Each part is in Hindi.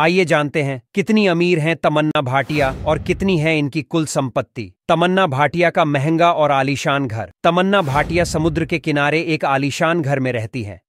आइए जानते हैं कितनी अमीर हैं तमन्ना भाटिया और कितनी है इनकी कुल संपत्ति तमन्ना भाटिया का महंगा और आलीशान घर तमन्ना भाटिया समुद्र के किनारे एक आलीशान घर में रहती हैं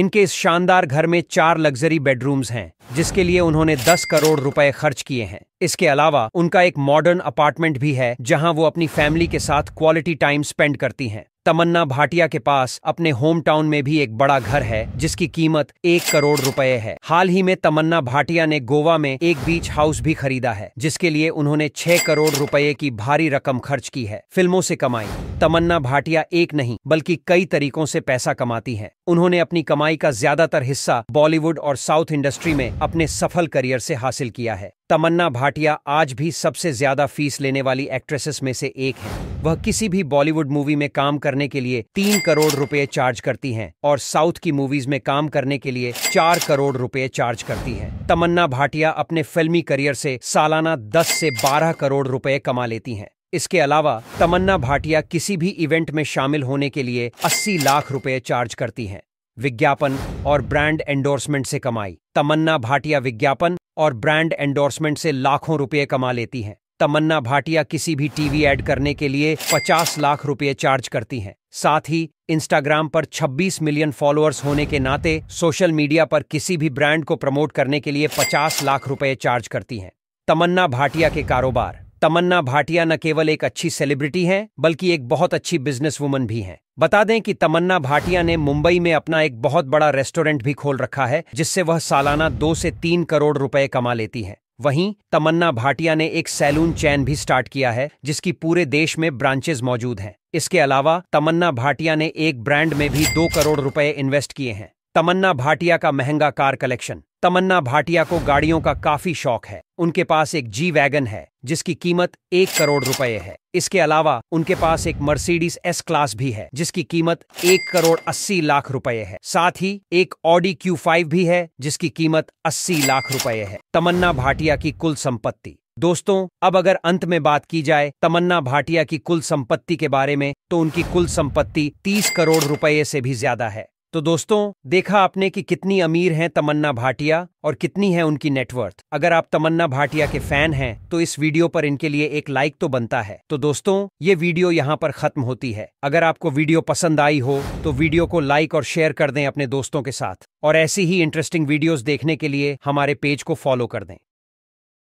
इनके इस शानदार घर में चार लग्जरी बेडरूम्स हैं जिसके लिए उन्होंने 10 करोड़ रुपए खर्च किए हैं इसके अलावा उनका एक मॉडर्न अपार्टमेंट भी है जहां वो अपनी फैमिली के साथ क्वालिटी टाइम स्पेंड करती हैं तमन्ना भाटिया के पास अपने होम टाउन में भी एक बड़ा घर है जिसकी कीमत एक करोड़ रुपए है हाल ही में तमन्ना भाटिया ने गोवा में एक बीच हाउस भी खरीदा है जिसके लिए उन्होंने छह करोड़ रुपए की भारी रकम खर्च की है फिल्मों से कमाई तमन्ना भाटिया एक नहीं बल्कि कई तरीकों से पैसा कमाती हैं। उन्होंने अपनी कमाई का ज्यादातर हिस्सा बॉलीवुड और साउथ इंडस्ट्री में अपने सफल करियर से हासिल किया है तमन्ना भाटिया आज भी सबसे ज्यादा फीस लेने वाली एक्ट्रेसेस में से एक है वह किसी भी बॉलीवुड मूवी में काम करने के लिए तीन करोड़ रुपए चार्ज करती हैं और साउथ की मूवीज में काम करने के लिए चार करोड़ रुपए चार्ज करती हैं। तमन्ना भाटिया अपने फिल्मी करियर से सालाना 10 से 12 करोड़ रुपए कमा लेती हैं इसके अलावा तमन्ना भाटिया किसी भी इवेंट में शामिल होने के लिए 80 लाख रुपए चार्ज करती हैं विज्ञापन और ब्रांड एंडोर्समेंट से कमाई तमन्ना भाटिया विज्ञापन और ब्रांड एंडोर्समेंट से लाखों रुपए कमा लेती हैं तमन्ना भाटिया किसी भी टीवी ऐड करने के लिए 50 लाख रुपए चार्ज करती हैं साथ ही इंस्टाग्राम पर 26 मिलियन फॉलोअर्स होने के नाते सोशल मीडिया पर किसी भी ब्रांड को प्रमोट करने के लिए 50 लाख रुपए चार्ज करती हैं तमन्ना भाटिया के कारोबार तमन्ना भाटिया न केवल एक अच्छी सेलिब्रिटी हैं बल्कि एक बहुत अच्छी बिजनेस वुमन भी हैं बता दें कि तमन्ना भाटिया ने मुंबई में अपना एक बहुत बड़ा रेस्टोरेंट भी खोल रखा है जिससे वह सालाना दो से तीन करोड़ रुपए कमा लेती हैं वहीं तमन्ना भाटिया ने एक सैलून चैन भी स्टार्ट किया है जिसकी पूरे देश में ब्रांचेज मौजूद हैं इसके अलावा तमन्ना भाटिया ने एक ब्रांड में भी दो करोड़ रुपए इन्वेस्ट किए हैं तमन्ना भाटिया का महंगा कार कलेक्शन तमन्ना भाटिया को गाड़ियों का काफी शौक है उनके पास एक जी वैगन है जिसकी कीमत एक करोड़ रुपए है इसके अलावा उनके पास एक मर्सिडीज एस क्लास भी है जिसकी कीमत एक करोड़ अस्सी लाख रुपए है साथ ही एक ऑडी क्यू फाइव भी है जिसकी कीमत अस्सी लाख रुपए है तमन्ना भाटिया की कुल संपत्ति दोस्तों अब अगर अंत में बात की जाए तमन्ना भाटिया की कुल संपत्ति के बारे में तो उनकी कुल संपत्ति 30 करोड़ रुपए से भी ज्यादा है तो दोस्तों देखा आपने कि कितनी अमीर हैं तमन्ना भाटिया और कितनी है उनकी नेटवर्थ अगर आप तमन्ना भाटिया के फैन हैं तो इस वीडियो पर इनके लिए एक लाइक तो बनता है तो दोस्तों ये वीडियो यहाँ पर खत्म होती है अगर आपको वीडियो पसंद आई हो तो वीडियो को लाइक और शेयर कर दें अपने दोस्तों के साथ और ऐसी ही इंटरेस्टिंग वीडियोज देखने के लिए हमारे पेज को फॉलो कर दें